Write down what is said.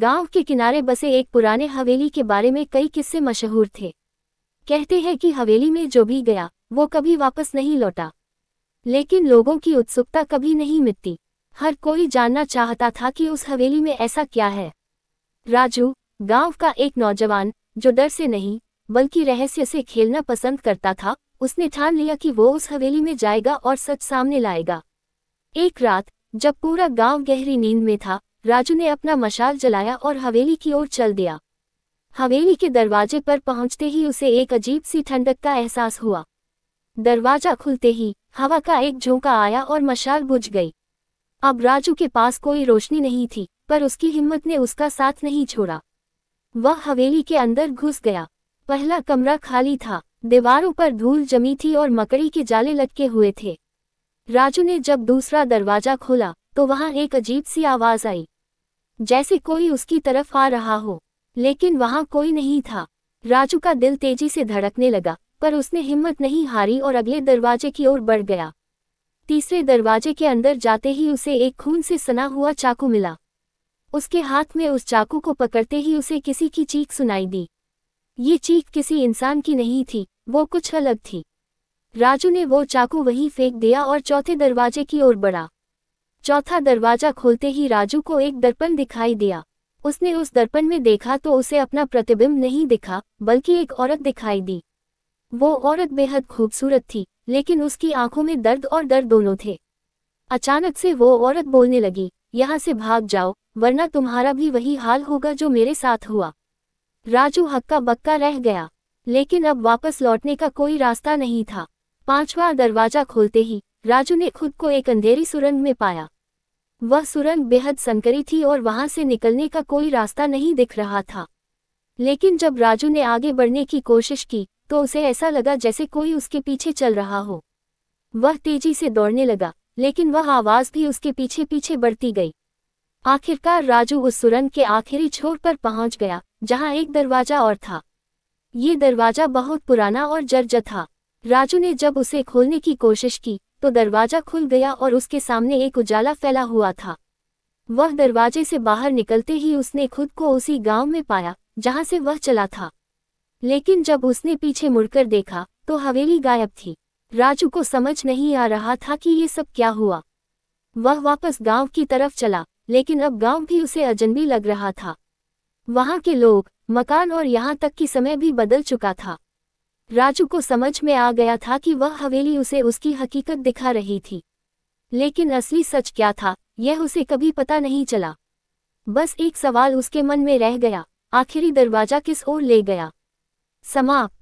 गांव के किनारे बसे एक पुराने हवेली के बारे में कई किस्से मशहूर थे कहते हैं कि हवेली में जो भी गया वो कभी वापस नहीं लौटा लेकिन लोगों की उत्सुकता कभी नहीं मिटती हर कोई जानना चाहता था कि उस हवेली में ऐसा क्या है राजू गांव का एक नौजवान जो डर से नहीं बल्कि रहस्य से खेलना पसंद करता था उसने ठान लिया कि वो उस हवेली में जाएगा और सच सामने लाएगा एक रात जब पूरा गांव गहरी नींद में था राजू ने अपना मशाल जलाया और हवेली की ओर चल दिया हवेली के दरवाजे पर पहुंचते ही उसे एक अजीब सी ठंडक का एहसास हुआ दरवाजा खुलते ही हवा का एक झोंका आया और मशाल बुझ गई अब राजू के पास कोई रोशनी नहीं थी पर उसकी हिम्मत ने उसका साथ नहीं छोड़ा वह हवेली के अंदर घुस गया पहला कमरा खाली था दीवारों पर धूल जमी थी और मकड़ी के जाले लटके हुए थे राजू ने जब दूसरा दरवाजा खोला तो वहां एक अजीब सी आवाज आई जैसे कोई उसकी तरफ आ रहा हो लेकिन वहां कोई नहीं था राजू का दिल तेजी से धड़कने लगा पर उसने हिम्मत नहीं हारी और अगले दरवाजे की ओर बढ़ गया तीसरे दरवाजे के अंदर जाते ही उसे एक खून से सना हुआ चाकू मिला उसके हाथ में उस चाकू को पकड़ते ही उसे किसी की चीख सुनाई दी ये चीख किसी इंसान की नहीं थी वो कुछ अलग थी राजू ने वो चाकू वहीं फेंक दिया और चौथे दरवाजे की ओर बढ़ा चौथा दरवाजा खोलते ही राजू को एक दर्पण दिखाई दिया उसने उस दर्पण में देखा तो उसे अपना प्रतिबिंब नहीं दिखा बल्कि एक औरत दिखाई दी वो औरत बेहद खूबसूरत थी लेकिन उसकी आंखों में दर्द और दर्द दोनों थे अचानक से वो औरत बोलने लगी यहाँ से भाग जाओ वरना तुम्हारा भी वही हाल होगा जो मेरे साथ हुआ राजू हक्का बक्का रह गया लेकिन अब वापस लौटने का कोई रास्ता नहीं था पांचवा दरवाजा खोलते ही राजू ने खुद को एक अंधेरी सुरंग में पाया वह सुरंग बेहद संकरी थी और वहां से निकलने का कोई रास्ता नहीं दिख रहा था लेकिन जब राजू ने आगे बढ़ने की कोशिश की तो उसे ऐसा लगा जैसे कोई उसके पीछे चल रहा हो वह तेजी से दौड़ने लगा लेकिन वह आवाज़ भी उसके पीछे पीछे बढ़ती गई आखिरकार राजू उस सुरंग के आखिरी छोर पर पहुंच गया जहां एक दरवाजा और था ये दरवाजा बहुत पुराना और जर्जर था राजू ने जब उसे खोलने की कोशिश की तो दरवाजा खुल गया और उसके सामने एक उजाला फैला हुआ था वह दरवाजे से बाहर निकलते ही उसने खुद को उसी गांव में पाया जहां से वह चला था लेकिन जब उसने पीछे मुड़कर देखा तो हवेली गायब थी राजू को समझ नहीं आ रहा था कि ये सब क्या हुआ वह वापस गांव की तरफ चला लेकिन अब गांव भी उसे अजनबी लग रहा था वहां के लोग मकान और यहाँ तक कि समय भी बदल चुका था राजू को समझ में आ गया था कि वह हवेली उसे उसकी हकीकत दिखा रही थी लेकिन असली सच क्या था यह उसे कभी पता नहीं चला बस एक सवाल उसके मन में रह गया आखिरी दरवाजा किस ओर ले गया समाप्त